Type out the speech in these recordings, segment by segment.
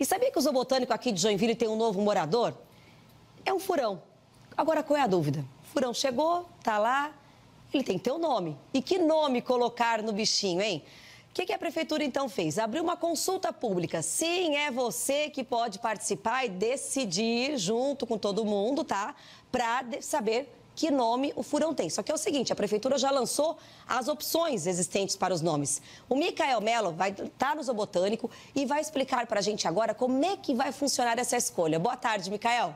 E sabia que o zoobotânico aqui de Joinville tem um novo morador? É um furão. Agora, qual é a dúvida? O furão chegou, tá lá, ele tem que ter um nome. E que nome colocar no bichinho, hein? O que, que, a prefeitura então fez? Abriu uma consulta pública. Sim, é você que pode participar e decidir junto com todo mundo, tá? Para saber que nome o furão tem. Só que é o seguinte, a prefeitura já lançou as opções existentes para os nomes. O Micael Melo vai estar tá no Zoobotânico e vai explicar para a gente agora como é que vai funcionar essa escolha. Boa tarde, Micael.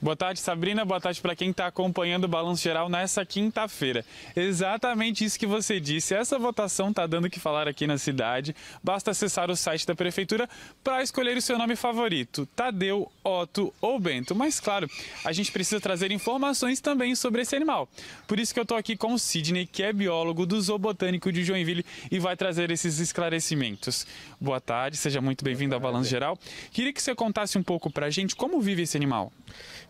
Boa tarde, Sabrina. Boa tarde para quem está acompanhando o Balanço Geral nessa quinta-feira. Exatamente isso que você disse. Essa votação está dando o que falar aqui na cidade. Basta acessar o site da Prefeitura para escolher o seu nome favorito: Tadeu, Otto ou Bento. Mas, claro, a gente precisa trazer informações também sobre esse animal. Por isso que eu estou aqui com o Sidney, que é biólogo do Zoobotânico de Joinville e vai trazer esses esclarecimentos. Boa tarde, seja muito bem-vindo ao Balanço Geral. Queria que você contasse um pouco para a gente como vive esse animal.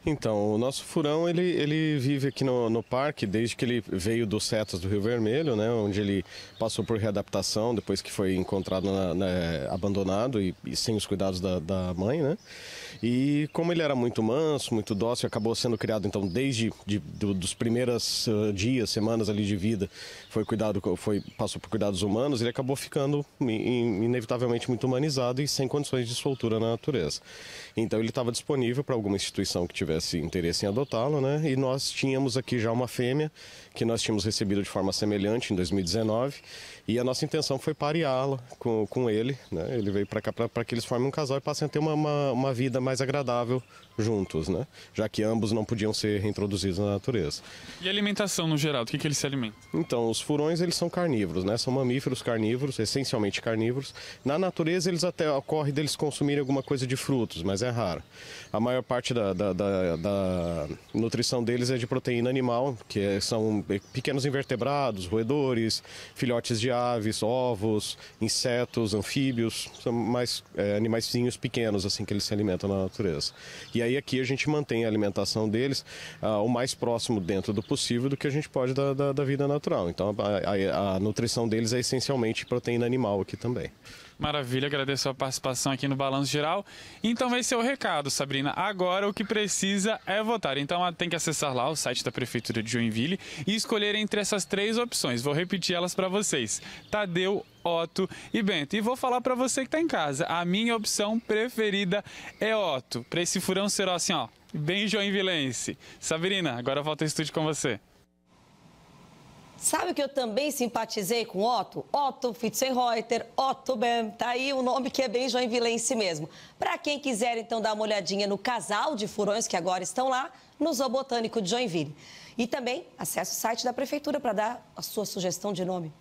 Então, o nosso furão ele, ele vive aqui no, no parque desde que ele veio dos setas do Rio Vermelho, né, onde ele passou por readaptação depois que foi encontrado na, na, né, abandonado e, e, sem os cuidados da, da, mãe, né? E como ele era muito manso, muito dócil, acabou sendo criado então desde de, do, dos primeiros uh, ah, dias, semanas ali de vida, foi cuidado, foi passou por cuidados humanos, ele acabou ficando inevitavelmente muito humanizado e sem condições de soltura na natureza. Então ele estava disponível para alguma instituição que tivesse interesse em adotá-lo, né? E nós tínhamos aqui já uma fêmea que nós tínhamos recebido de forma semelhante em 2019 e a nossa intenção foi pareá-la com, com ele, né? Ele veio para cá para que eles formem um casal e passem a ter uma, uma, uma, vida mais agradável juntos, né? Já que ambos não podiam ser reintroduzidos na natureza. E a alimentação no geral, do que, que eles se alimentam? Então, os furões eles são carnívoros, né? São mamíferos carnívoros, essencialmente carnívoros. Na natureza eles até ocorre deles consumirem alguma coisa de frutos, mas é raro. A maior parte da, da da, da nutrição deles é de proteína animal, que é, são pequenos invertebrados, roedores, filhotes de aves, ovos, insetos, anfíbios, são mais é, animaizinhos pequenos assim que eles se alimentam na natureza. E aí aqui a gente mantém a alimentação deles ah, o mais próximo dentro do possível do que a gente pode da, da, da vida natural. Então a, a, a nutrição deles é essencialmente proteína animal aqui também. Maravilha, agradeço a participação aqui no Balanço Geral. Então vai ser o recado, Sabrina. Agora o que precisa é votar. Então ela tem que acessar lá o site da Prefeitura de Joinville e escolher entre essas três opções. Vou repetir elas para vocês. Tadeu, Otto e Bento. E vou falar para você que está em casa, a minha opção preferida é Otto. Para esse furão será assim, ó, bem joinvilense. Sabrina, agora volta ao estúdio com você. Sabe que eu também simpatizei com Otto? Otto Fitzenreuter, Otto Bem, tá aí o um nome que é bem joinvilense mesmo. Para quem quiser então dar uma olhadinha no casal de furões que agora estão lá no Zoo Botânico de Joinville. E também acesse o site da prefeitura para dar a sua sugestão de nome.